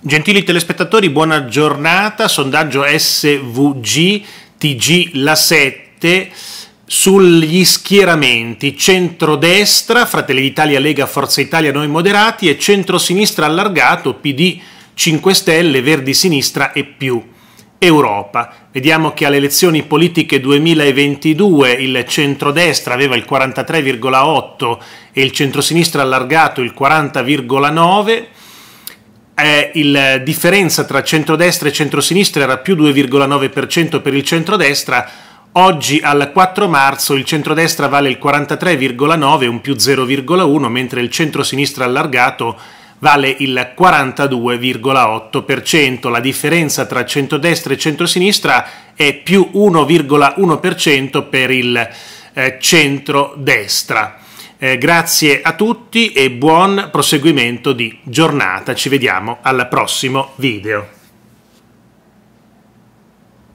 Gentili telespettatori, buona giornata. Sondaggio SVG TG La 7 sugli schieramenti centrodestra, Fratelli d'Italia, Lega, Forza Italia, Noi Moderati e centrosinistra allargato, PD, 5 Stelle, Verdi Sinistra e più. Europa. Vediamo che alle elezioni politiche 2022 il centrodestra aveva il 43,8 e il centrosinistra allargato il 40,9 eh, la differenza tra centrodestra e centrosinistra era più 2,9% per il centrodestra, oggi al 4 marzo il centrodestra vale il 43,9, un più 0,1, mentre il centrosinistra allargato vale il 42,8%. La differenza tra centrodestra e centrosinistra è più 1,1% per il eh, centrodestra. Eh, grazie a tutti e buon proseguimento di giornata. Ci vediamo al prossimo video.